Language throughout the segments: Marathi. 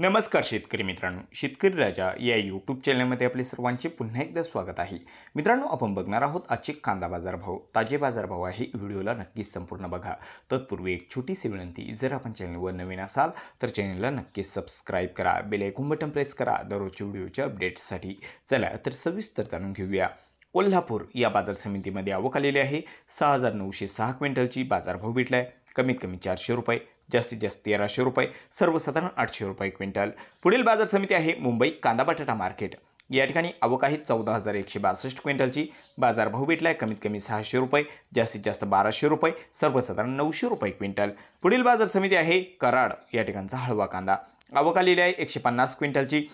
नमस्कार शेतकरी मित्रांनो शेतकरी राजा या यूट्यूब चॅनलमध्ये आपले सर्वांचे पुन्हा एकदा स्वागत आहे मित्रांनो आपण बघणार आहोत आजचे कांदा बाजारभाव ताजे बाजारभाव आहे व्हिडिओला नक्कीच संपूर्ण बघा तत्पूर्वी एक छोटीशी विनंती जर आपण चॅनलवर नवीन असाल तर चॅनलला नक्कीच सबस्क्राईब करा बेलायकून बटन प्रेस करा दररोजच्या व्हिडिओच्या अपडेट्ससाठी चला तर सविस्तर जाणून घेऊया कोल्हापूर या बाजार समितीमध्ये आवक आलेली आहे सहा हजार नऊशे सहा क्विंटलची बाजारभाव भेटला आहे कमीत कमी चारशे रुपये जास्तीत जास्त तेराशे रुपये सर्वसाधारण आठशे रुपये क्विंटल पुढील बाजार समिती आहे मुंबई कांदा बटाटा मार्केट या ठिकाणी आवक आहे चौदा हजार एकशे बासष्ट क्विंटलची बाजारभाव भेटला आहे कमीत कमी सहाशे रुपये जास्तीत जास्त बाराशे रुपये सर्वसाधारण नऊशे रुपये क्विंटल पुढील बाजार समिती आहे कराड या ठिकाणचा हळवा कांदा आवक आहे एकशे पन्नास क्विंटलची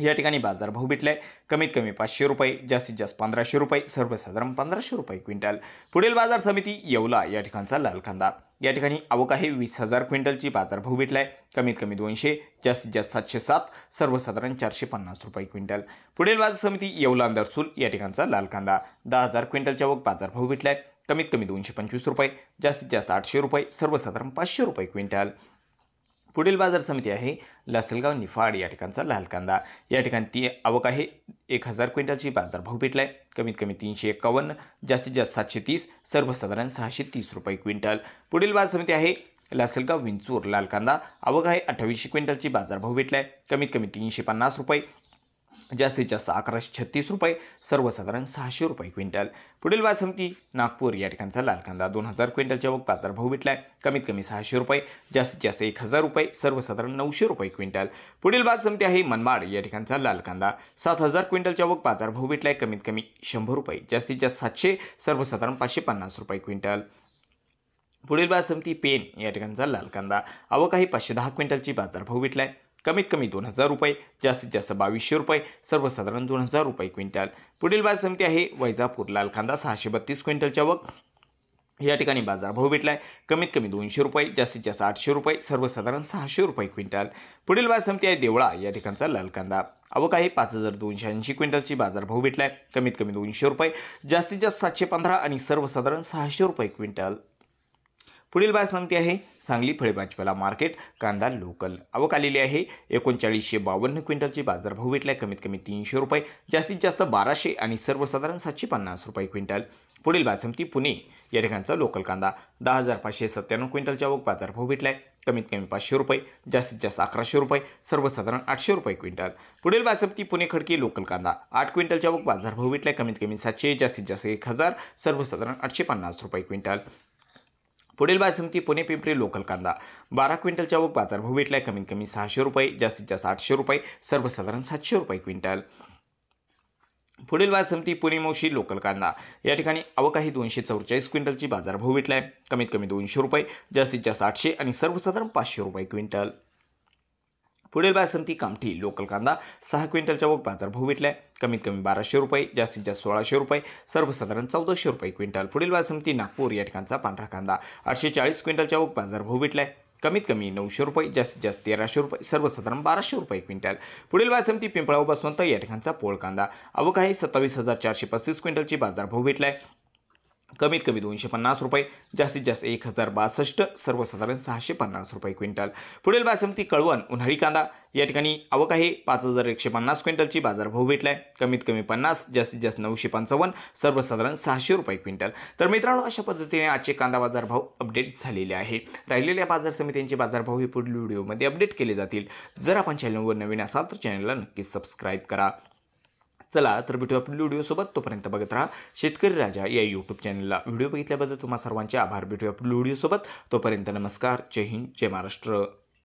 या ठिकाणी बाजारभाव भेटला आहे कमीत कमी पाचशे रुपये जास्तीत जास्त पंधराशे रुपये सर्वसाधारण पंधराशे रुपये क्विंटल पुढील बाजार समिती येवला या ठिकाणचा लाल कांदा या ठिकाणी आवक आहे वीस हजार क्विंटलची बाजारभाव भेटला आहे कमीत कमी दोनशे जास्तीत जास्त सातशे सात सर्वसाधारण चारशे पन्नास रुपये क्विंटल पुढील बाजार समिती येवला अंदरसूल या ठिकाणचा लाल कांदा दहा हजार क्विंटलच्या आवक बाजारभाव भेटला आहे कमीत कमी दोनशे पंचवीस रुपये जास्तीत जास्त आठशे रुपये सर्वसाधारण पाचशे रुपये क्विंटल पुढील बाजार समिती आहे लासलगाव निफाड या ठिकाणचा लाल कांदा या ठिकाणी ती आवक आहे एक हजार क्विंटलची बाजारभाव भेटला आहे कमीत कमी तीनशे एकावन्न जास्तीत जास्त सातशे तीस सर्वसाधारण सहाशे तीस रुपये क्विंटल पुढील बाजार समिती आहे लासलगाव विंचूर लाल कांदा आवक आहे अठ्ठावीसशे क्विंटलची बाजारभाव भेटला आहे कमीत कमी तीनशे पन्नास रुपये जास्तीत जास्त अकराशे छत्तीस रुपये सर्वसाधारण सहाशे रुपये क्विंटल पुढील बाज समिती नागपूर या ठिकाणचा लाल कांदा दोन हजार क्विंटलच्या बाजार भाऊ भेटला आहे कमीत कमी सहाशे रुपये जास्तीत जास्त एक हजार रुपये सर्वसाधारण नऊशे रुपये क्विंटल पुढील बाजार समिती आहे मनमाड या ठिकाणचा लाल कांदा सात हजार क्विंटलच्या बाजार भाऊ भेटला आहे कमीत कमी शंभर रुपये जास्तीत जास्त सातशे सर्वसाधारण पाचशे पन्नास रुपये क्विंटल पुढील बाजार समिती पेन या ठिकाणचा लाल कांदा आवक आहे पाचशे दहा क्विंटलची बाजारभाव भेटला आहे कमीत कमी दोन हजार रुपये जास्तीत जास्त बावीसशे रुपये सर्वसाधारण दोन हजार रुपये क्विंटल पुढील बाजार समिती आहे वैजापूर लाल कांदा सहाशे बत्तीस क्विंटलच्या वक या ठिकाणी बाजारभाव भेटला आहे कमीत कमी दोनशे रुपये जास्तीत जास्त आठशे रुपये सर्वसाधारण सहाशे रुपये क्विंटल पुढील बाजार समिती आहे देवळा या ठिकाणचा लाल कांदा आवक आहे पाच हजार दोनशे ऐंशी क्विंटलची बाजारभाव भेटला आहे कमीत कमी दोनशे रुपये जास्तीत जास्त सातशे पंधरा आणि सर्वसाधारण सहाशे रुपये क्विंटल पुढील बाजार समिती आहे सांगली फळे भाजीपाला मार्केट कांदा लोकल आवक आलेली आहे एकोणचाळीसशे बावन्न क्विंटलची बाजारभाव भेटला कमीत कमी तीनशे रुपये जास्तीत जास्त बाराशे आणि सर्वसाधारण सातशे पन्नास रुपये क्विंटल पुढील बाजार समिती पुणे या ठिकाणचा लोकल कांदा दहा हजार पाचशे सत्त्याण्णव क्विंटलच्या आवक बाजारभाव भेटला आहे कमीत कमी पाचशे रुपये जास्तीत जास्त अकराशे रुपये सर्वसाधारण आठशे रुपये क्विंटल पुढील बासमती पुणे खडकी लोकल कांदा आठ क्विंटलच्या आवक बाजारभाव भेटला कमीत कमी सातशे जास्तीत जास्त एक हजार सर्वसाधारण आठशे पन्नास रुपये क्विंटल पुढील बासमती पुणे पिंपरी लोकल कांदा बारा क्विंटलच्या बाजार बाजारभाव भेटला कमीत कमी सहाशे रुपये जास्तीत जास्त आठशे रुपये सर्वसाधारण सातशे रुपये क्विंटल पुढील बासमती पुणे मोशी लोकल कांदा या ठिकाणी अवक आहे दोनशे चौवेचाळीस क्विंटलची बाजारभाव भेटला आहे कमीत कमी दोनशे रुपये जास्तीत जास्त आठशे आणि सर्वसाधारण पाचशे रुपये क्विंटल पुढील बासमती कामठी लोकल कांदा सहा क्विंटलच्या वग बाजारभाव भेटलाय कमीत कमी बाराशे रुपये जास्तीत जास्त सोळाशे रुपये सर्वसाधारण चौदाशे रुपये क्विंटल पुढील बासमती नागपूर या ठिकाणचा पांढरा कांदा आठशे चाळीस क्विंटलच्या वग बाजारभाव भेटला आहे कमीत कमी नऊशे रुपये जास्तीत जास्त तेराशे रुपये सर्वसाधारण बाराशे रुपये क्विंटल पुढील बासमती पिंपळाव बसवंत या ठिकाणचा पोळ कांदा अवघ आहे सत्तावीस हजार चारशे पस्तीस क्विंटलची बाजारभाव भेटलाय कमीत कमी दोनशे पन्नास रुपये जास्तीत जास्त एक हजार बासष्ट सर्वसाधारण सहाशे पन्नास रुपये क्विंटल पुढील बासमती कळवण उन्हाळी कांदा या ठिकाणी आवक आहे पाच हजार एकशे पन्नास क्विंटलची बाजारभाव भेटला आहे कमीत कमी पन्नास जास्तीत जास्त नऊशे पंचावन्न सर्वसाधारण सहाशे रुपये क्विंटल तर मित्रांनो अशा पद्धतीने आजचे कांदा बाजारभाव अपडेट झालेले आहे राहिलेल्या बाजार समित्यांचे बाजारभाव हे पुढील व्हिडिओमध्ये अपडेट केले जातील जर आपण चॅनलवर नवीन असाल तर चॅनलला नक्कीच सबस्क्राईब करा चला तर भेटू आपण व्हिडिओसोबत तोपर्यंत बघत राहा शेतकरी राजा या यूट्यूब चॅनलला व्हिडिओ बघितल्याबद्दल तुम्हा सर्वांचे आभार भेटू आपल्या व्हिडिओसोबत तोपर्यंत नमस्कार जय हिंद जय महाराष्ट्र